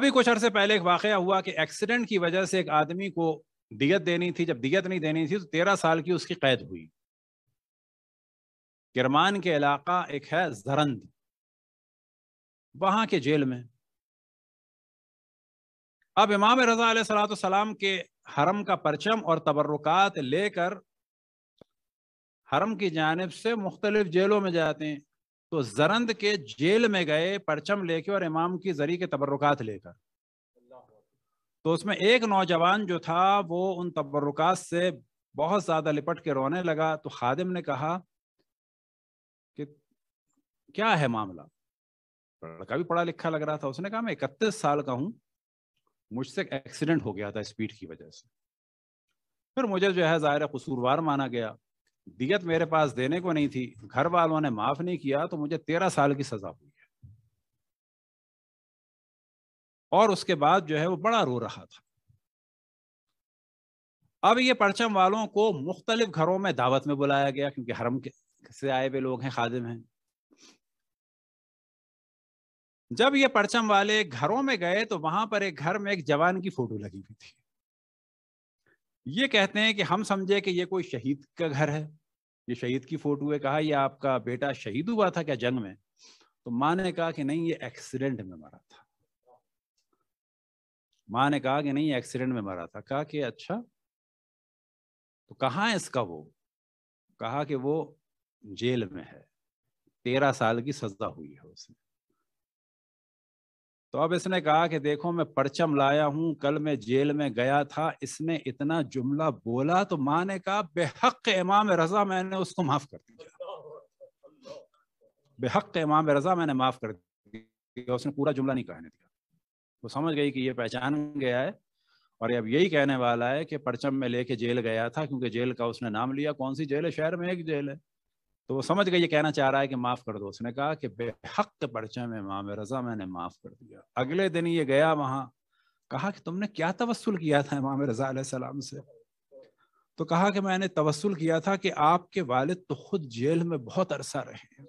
अभी कुछ अरसे पहले एक वाक़ हुआ कि एक्सीडेंट की वजह से एक आदमी को दियत देनी थी जब दियत नहीं देनी थी तो तेरह साल की उसकी कैद हुई किरमान के इलाका एक है जरंद वहां के जेल में अब इमाम रजा सलाम के हरम का परचम और तबर्रुकात लेकर हरम की जानब से मुख्तलिफ जेलों में जाते हैं तो जरंद के जेल में गए परचम लेके और इमाम की जरी के तबरुकत लेकर तो उसमें एक नौजवान जो था वो उन तबर्रुकात से बहुत ज़्यादा लिपट के रोने लगा तो खादिम ने कहा कि क्या है मामला लड़का भी पढ़ा लिखा लग रहा था उसने कहा मैं इकतीस साल का हूँ मुझसे एक्सीडेंट हो गया था स्पीड की वजह से फिर मुझे जो है ज़ाहिर कसूरवार माना गया दियत मेरे पास देने को नहीं थी घर वालों ने माफ नहीं किया तो मुझे तेरह साल की सजा हुई है और उसके बाद जो है वो बड़ा रो रहा था अब ये परचम वालों को मुख्तलिफ घरों में दावत में बुलाया गया क्योंकि हरम के से आए हुए लोग हैं खादिम हैं जब ये परचम वाले घरों में गए तो वहां पर एक घर में एक जवान की फोटो लगी हुई थी ये कहते हैं कि हम समझे कि ये कोई शहीद का घर है ये शहीद की फोटो है कहा ये आपका बेटा शहीद हुआ था क्या जंग में तो माँ ने कहा कि नहीं ये एक्सीडेंट में मरा था माँ ने कहा कि नहीं एक्सीडेंट में मरा था कहा कि अच्छा तो कहाँ है इसका वो कहा कि वो जेल में है तेरह साल की सजा हुई है उसमें तो अब इसने कहा कि देखो मैं परचम लाया हूं कल मैं जेल में गया था इसने इतना जुमला बोला तो माँ ने कहा बेहक इमाम रजा मैंने उसको माफ कर दिया बेहक इमाम रजा मैंने माफ कर दिया उसने पूरा जुमला नहीं कहने दिया वो समझ गई कि ये पहचान गया है और अब यही कहने वाला है कि परचम में लेके जेल गया था क्योंकि जेल का उसने नाम लिया कौन सी जेल है शहर में एक जेल है तो वो समझ गए ये कहना चाह रहा है कि माफ़ कर दो उसने कहा कि बेहक पर्चे में माम रज़ा मैंने माफ़ कर दिया अगले दिन ये गया वहां कहा कि तुमने क्या तवस्ल किया था इमाम रज़ा सलाम से तो कहा कि मैंने तवसल किया था कि आपके वालिद तो खुद जेल में बहुत अरसा रहे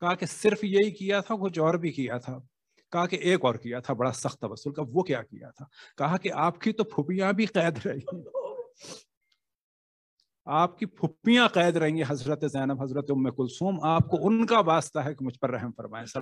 कहा कि सिर्फ यही किया था कुछ और भी किया था कहा कि एक और किया था बड़ा सख्त तवसल का वो क्या किया था कहा कि आपकी तो फुपियां भी कैद रही आपकी फुप्पियां कैद रहेंगी हजरत जैनब हजरत उम कुलसूम आपको उनका वास्ता है कि मुझ पर रहम सर